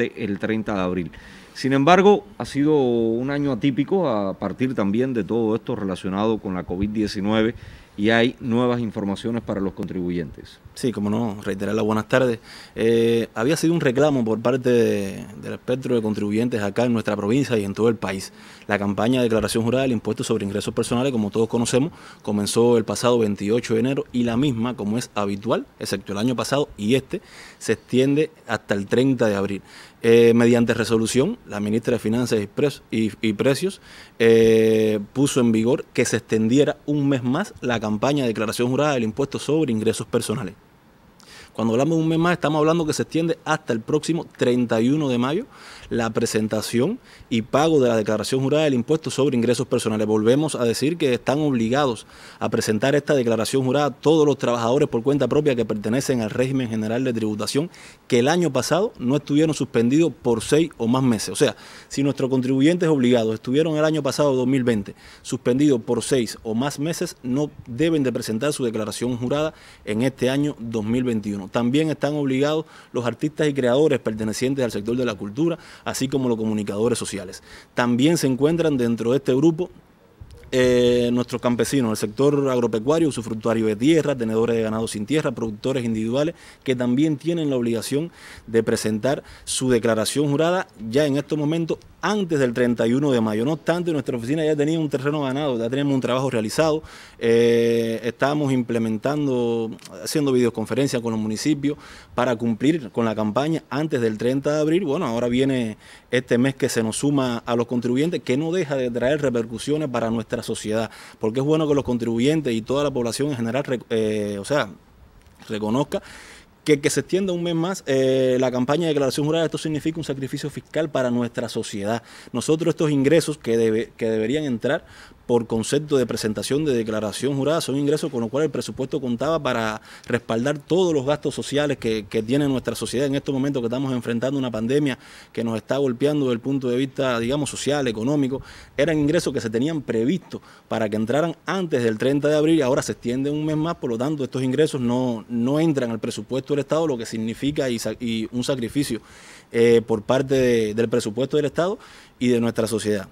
el 30 de abril. Sin embargo, ha sido un año atípico a partir también de todo esto relacionado con la COVID-19 y hay nuevas informaciones para los contribuyentes. Sí, como no, reiterar las buenas tardes. Eh, había sido un reclamo por parte del espectro de contribuyentes acá en nuestra provincia y en todo el país. La campaña de declaración jurada del impuesto sobre ingresos personales, como todos conocemos, comenzó el pasado 28 de enero y la misma, como es habitual, excepto el año pasado y este, se extiende hasta el 30 de abril. Eh, mediante resolución, la ministra de Finanzas y, Precios, eh, puso en vigor que se extendiera un mes más la campaña de declaración jurada del impuesto sobre ingresos personales. Cuando hablamos de un mes más, estamos hablando que se extiende hasta el próximo 31 de mayo la presentación y pago de la declaración jurada del impuesto sobre ingresos personales. Volvemos a decir que están obligados a presentar esta declaración jurada todos los trabajadores por cuenta propia que pertenecen al régimen general de tributación que el año pasado no estuvieron suspendidos por seis o más meses. O sea, si nuestros contribuyentes obligados estuvieron el año pasado 2020 suspendidos por seis o más meses, no deben de presentar su declaración jurada en este año 2021. También están obligados los artistas y creadores pertenecientes al sector de la cultura, así como los comunicadores sociales. También se encuentran dentro de este grupo eh, nuestros campesinos, el sector agropecuario, usufructuario de tierra, tenedores de ganado sin tierra, productores individuales, que también tienen la obligación de presentar su declaración jurada ya en estos momentos antes del 31 de mayo. No obstante, nuestra oficina ya tenía un terreno ganado, ya tenemos un trabajo realizado, eh, estamos implementando, haciendo videoconferencias con los municipios para cumplir con la campaña antes del 30 de abril. Bueno, ahora viene este mes que se nos suma a los contribuyentes, que no deja de traer repercusiones para nuestra sociedad, porque es bueno que los contribuyentes y toda la población en general, eh, o sea, reconozca que, que se extienda un mes más eh, la campaña de declaración jurada, esto significa un sacrificio fiscal para nuestra sociedad. Nosotros estos ingresos que, que deberían entrar por concepto de presentación de declaración jurada son ingresos con los cuales el presupuesto contaba para respaldar todos los gastos sociales que, tiene nuestra sociedad en estos momentos que estamos enfrentando una pandemia que nos está golpeando desde el punto de vista, digamos, social, económico. Eran ingresos que se tenían previstos para que entraran antes del 30 de abril y ahora se extiende un mes más, por lo tanto estos ingresos no, entran al presupuesto del Estado, lo que significa y, un sacrificio eh, por parte del presupuesto del Estado y de nuestra sociedad.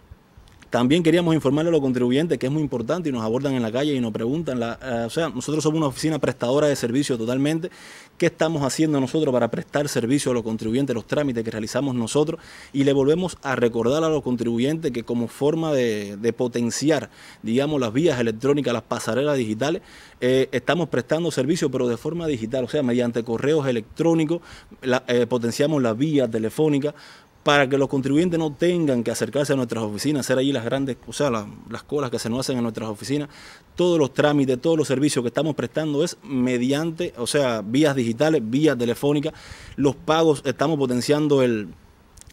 También queríamos informarle a los contribuyentes que es muy importante y nos abordan en la calle y nos preguntan, eh, o sea, nosotros somos una oficina prestadora de servicios totalmente, ¿qué estamos haciendo nosotros para prestar servicio a los contribuyentes, los trámites que realizamos nosotros? Y le volvemos a recordar a los contribuyentes que como forma de, potenciar, digamos, las vías electrónicas, las pasarelas digitales, eh, estamos prestando servicio pero de forma digital, o sea, mediante correos electrónicos, eh, potenciamos las vías telefónicas, para que los contribuyentes no tengan que acercarse a nuestras oficinas, hacer allí las grandes, o sea, las, colas que se nos hacen en nuestras oficinas, todos los trámites, todos los servicios que estamos prestando es mediante, o sea, vías digitales, vías telefónicas, los pagos, estamos potenciando el,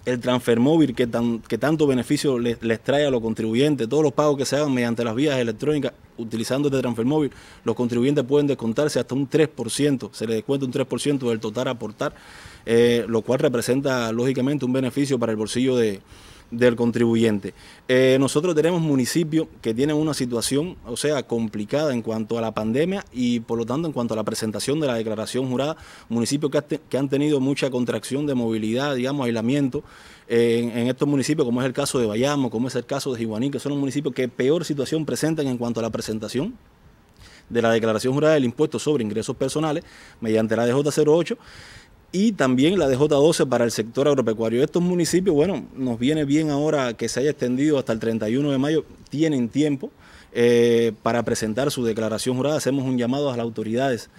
el transfer móvil que, que tanto beneficio les, trae a los contribuyentes, todos los pagos que se hagan mediante las vías electrónicas utilizando este transfer móvil, los contribuyentes pueden descontarse hasta un 3%, se les descuenta un 3% del total aportar, eh, lo cual representa lógicamente un beneficio para el bolsillo de, del contribuyente. Eh, nosotros tenemos municipios que tienen una situación, o sea, complicada en cuanto a la pandemia y por lo tanto en cuanto a la presentación de la declaración jurada, municipios que, han tenido mucha contracción de movilidad, digamos, aislamiento eh, en, estos municipios, como es el caso de Bayamo, como es el caso de Jihuaní, que son los municipios que peor situación presentan en cuanto a la presentación de la declaración jurada del impuesto sobre ingresos personales mediante la DJ08 y también la de J12 para el sector agropecuario. Estos municipios, bueno, nos viene bien ahora que se haya extendido hasta el 31 de mayo, tienen tiempo eh, para presentar su declaración jurada. Hacemos un llamado a las autoridades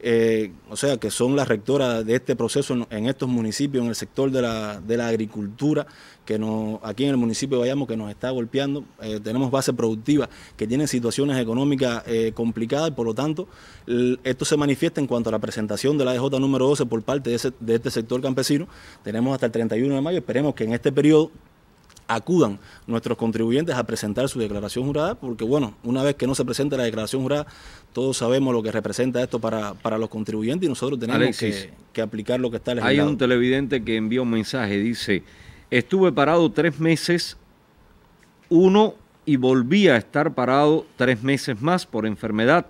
eh, o sea, que son las rectoras de este proceso en, estos municipios, en el sector de la, de la, agricultura, que nos, aquí en el municipio de Bayamo, que nos está golpeando. Eh, tenemos base productiva que tienen situaciones económicas eh, complicadas por lo tanto esto se manifiesta en cuanto a la presentación de la DJ número 12 por parte de, de este sector campesino. Tenemos hasta el 31 de mayo, esperemos que en este periodo acudan nuestros contribuyentes a presentar su declaración jurada, porque bueno, una vez que no se presenta la declaración jurada, todos sabemos lo que representa esto para, los contribuyentes y nosotros tenemos que, aplicar lo que está legislado. Hay un televidente que envió un mensaje, dice, estuve parado tres meses, uno, y volví a estar parado tres meses más por enfermedad.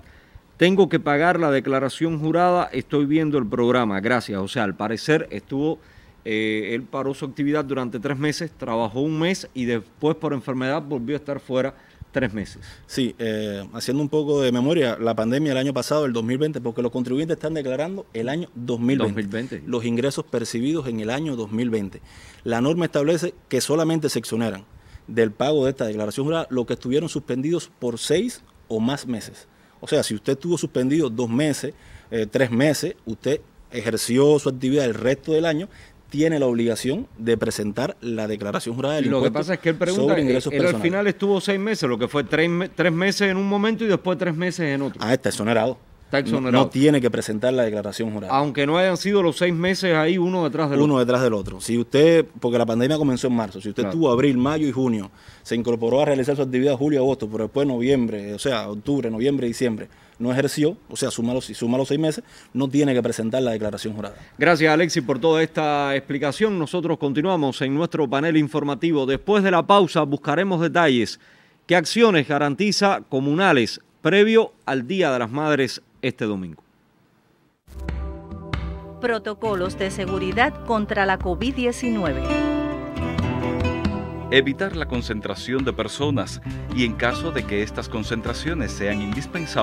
Tengo que pagar la declaración jurada, estoy viendo el programa, gracias. O sea, al parecer estuvo eh, él paró su actividad durante tres meses, trabajó un mes y después por enfermedad volvió a estar fuera tres meses. Sí, eh, haciendo un poco de memoria, la pandemia del año pasado, el 2020, porque los contribuyentes están declarando el año 2020, los ingresos percibidos en el año 2020. La norma establece que solamente se exoneran del pago de esta declaración jurada los que estuvieron suspendidos por seis o más meses. O sea, si usted estuvo suspendido dos meses, eh, tres meses, usted ejerció su actividad el resto del año, tiene la obligación de presentar la declaración jurada del Lo que pasa es que él pregunta, sobre eh, ingresos al final estuvo seis meses, lo que fue tres, tres meses en un momento y después tres meses en otro. Ah, está exonerado. No tiene que presentar la declaración jurada. Aunque no hayan sido los seis meses ahí uno detrás del otro. Uno detrás del otro. Si usted, porque la pandemia comenzó en marzo, si usted tuvo abril, mayo y junio, se incorporó a realizar su actividad julio, agosto, pero después noviembre, o sea, octubre, noviembre, diciembre, no ejerció, o sea, suma los, suma los seis meses, no tiene que presentar la declaración jurada. Gracias, Alexis, por toda esta explicación. Nosotros continuamos en nuestro panel informativo. Después de la pausa buscaremos detalles. ¿Qué acciones garantiza comunales previo al Día de las Madres este domingo. Protocolos de seguridad contra la COVID-19. Evitar la concentración de personas y en caso de que estas concentraciones sean indispensables,